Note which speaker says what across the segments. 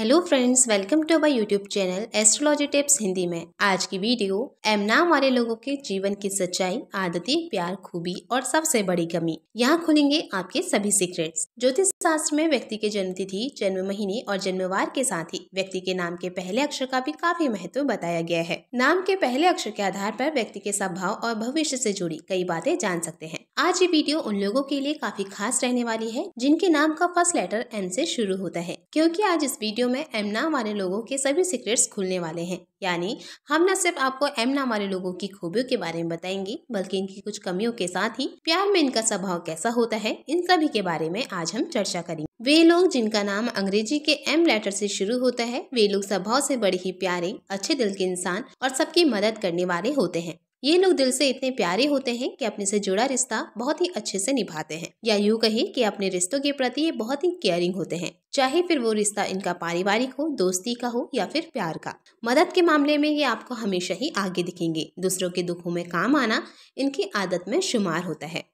Speaker 1: hello friends welcome to our YouTube channel astrology tips Hindi में आज की वीडियो एम नाम वाले लोगों के जीवन की सच्चाई आदति प्यार खूबी और सबसे बड़ी कमी यहाँ खुलेंगे आपके सभी सीक्रेट्स ज्योतिष शास्त्र में व्यक्ति के जन्म तिथि जन्म महीने और जन्मवार के साथ ही व्यक्ति के नाम के पहले अक्षर का भी काफी महत्व बताया गया है नाम के पहले अक्षर के आधार आरोप व्यक्ति के स्वभाव और भविष्य ऐसी जुड़ी कई बातें जान सकते हैं आज ये वीडियो उन लोगों के लिए काफी खास रहने वाली है जिनके नाम का फर्स्ट लेटर एम ऐसी शुरू होता है क्यूँकी आज इस वीडियो में एमना वाले लोगों के सभी सीक्रेट्स खुलने वाले हैं यानी हम न सिर्फ आपको एम नाम वाले लोगों की खूबियों के बारे में बताएंगे बल्कि इनकी कुछ कमियों के साथ ही प्यार में इनका स्वभाव कैसा होता है इन सभी के बारे में आज हम चर्चा करेंगे वे लोग जिनका नाम अंग्रेजी के एम लेटर से शुरू होता है वे लोग स्वभाव से बड़े ही प्यारे अच्छे दिल के इंसान और सबकी मदद करने वाले होते हैं ये लोग दिल से इतने प्यारे होते हैं कि अपने से जुड़ा रिश्ता बहुत ही अच्छे से निभाते हैं या यूँ कहें कि अपने रिश्तों के प्रति ये बहुत ही केयरिंग होते हैं चाहे फिर वो रिश्ता इनका पारिवारिक हो दोस्ती का हो या फिर प्यार का मदद के मामले में ये आपको हमेशा ही आगे दिखेंगे दूसरों के दुखों में काम आना इनकी आदत में शुमार होता है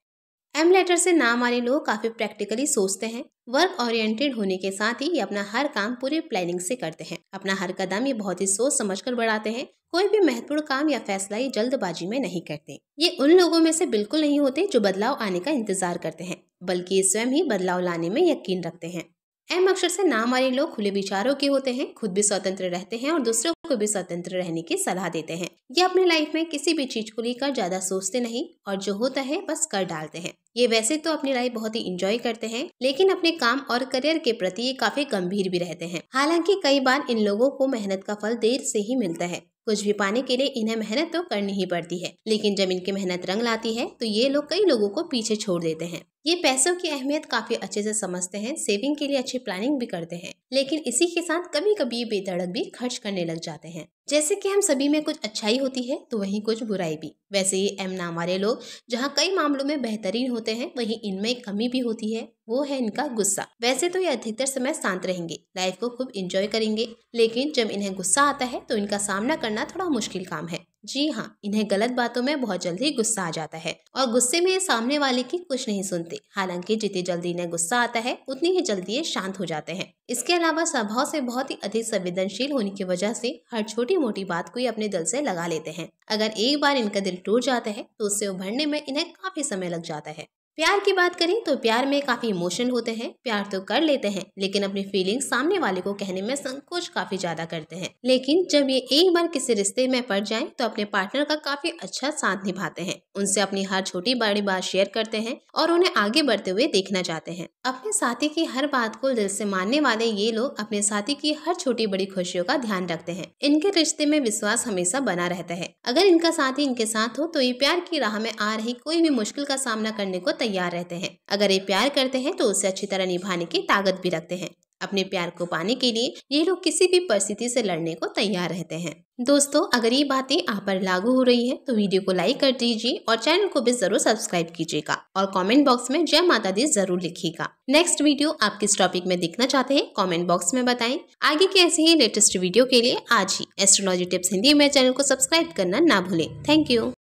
Speaker 1: एम लेटर से नाम वाले लोग काफ़ी प्रैक्टिकली सोचते हैं वर्क ओरिएंटेड होने के साथ ही ये अपना हर काम पूरी प्लानिंग से करते हैं अपना हर कदम ये बहुत ही सोच समझ कर बढ़ाते हैं कोई भी महत्वपूर्ण काम या फैसला ये जल्दबाजी में नहीं करते ये उन लोगों में से बिल्कुल नहीं होते जो बदलाव आने का इंतजार करते हैं बल्कि स्वयं ही बदलाव लाने में यकीन रखते हैं एम अक्षर से नाम वाले लोग खुले विचारों के होते हैं खुद भी स्वतंत्र रहते हैं और दूसरों को भी स्वतंत्र रहने की सलाह देते हैं ये अपने लाइफ में किसी भी चीज को लेकर ज्यादा सोचते नहीं और जो होता है बस कर डालते हैं ये वैसे तो अपनी लाइफ बहुत ही इंजॉय करते हैं लेकिन अपने काम और करियर के प्रति ये काफी गंभीर भी रहते हैं हालांकि कई बार इन लोगों को मेहनत का फल देर से ही मिलता है कुछ भी पाने के लिए इन्हें मेहनत तो करनी ही पड़ती है लेकिन जब इनकी मेहनत रंग लाती है तो ये लोग कई लोगों को पीछे छोड़ देते हैं ये पैसों की अहमियत काफ़ी अच्छे से समझते हैं सेविंग के लिए अच्छी प्लानिंग भी करते हैं लेकिन इसी के साथ कभी कभी बेधड़क भी खर्च करने लग जाते हैं जैसे कि हम सभी में कुछ अच्छाई होती है तो वहीं कुछ बुराई भी वैसे ही एम नाम वाले लोग जहाँ कई मामलों में बेहतरीन होते हैं वहीं इनमें कमी भी होती है वो है इनका गुस्सा वैसे तो ये अधिकतर समय शांत रहेंगे लाइफ को खूब इंजॉय करेंगे लेकिन जब इन्हें गुस्सा आता है तो इनका सामना करना थोड़ा मुश्किल काम है जी हाँ इन्हें गलत बातों में बहुत जल्दी गुस्सा आ जाता है और गुस्से में सामने वाले की कुछ नहीं सुनते हालांकि जितनी जल्दी इन्हें गुस्सा आता है उतनी ही जल्दी ये शांत हो जाते हैं इसके अलावा स्वभाव से बहुत ही अधिक संवेदनशील होने की वजह से हर छोटी मोटी बात को ही अपने दिल से लगा लेते हैं अगर एक बार इनका दिल टूट जाता है तो उससे उभरने में इन्हें काफी समय लग जाता है प्यार की बात करें तो प्यार में काफ़ी इमोशन होते हैं प्यार तो कर लेते हैं लेकिन अपनी फीलिंग सामने वाले को कहने में संकोच काफ़ी ज़्यादा करते हैं लेकिन जब ये एक बार किसी रिश्ते में पड़ जाएं तो अपने पार्टनर का काफ़ी अच्छा साथ निभाते हैं उनसे अपनी हर छोटी बड़ी बात शेयर करते हैं और उन्हें आगे बढ़ते हुए देखना चाहते हैं अपने साथी की हर बात को दिल से मानने वाले ये लोग अपने साथी की हर छोटी बड़ी खुशियों का ध्यान रखते हैं इनके रिश्ते में विश्वास हमेशा बना रहता है अगर इनका साथी इनके साथ हो तो ये प्यार की राह में आ रही कोई भी मुश्किल का सामना करने को तैयार तैयार रहते हैं अगर ये प्यार करते हैं तो उसे अच्छी तरह निभाने की ताकत भी रखते हैं अपने प्यार को पाने के लिए ये लोग किसी भी परिस्थिति से लड़ने को तैयार रहते हैं दोस्तों अगर ये बातें आप पर लागू हो रही है तो वीडियो को लाइक कर दीजिए और चैनल को भी जरूर सब्सक्राइब कीजिएगा और कमेंट बॉक्स में जय माता दी जरूर लिखिएगा नेक्स्ट वीडियो आप किस टॉपिक में देखना चाहते हैं कमेंट बॉक्स में बताएं आगे की ऐसी ही लेटेस्ट वीडियो के लिए आज ही एस्ट्रोलॉजी टिप्स हिंदी मेरे चैनल को सब्सक्राइब करना ना भूले थैंक यू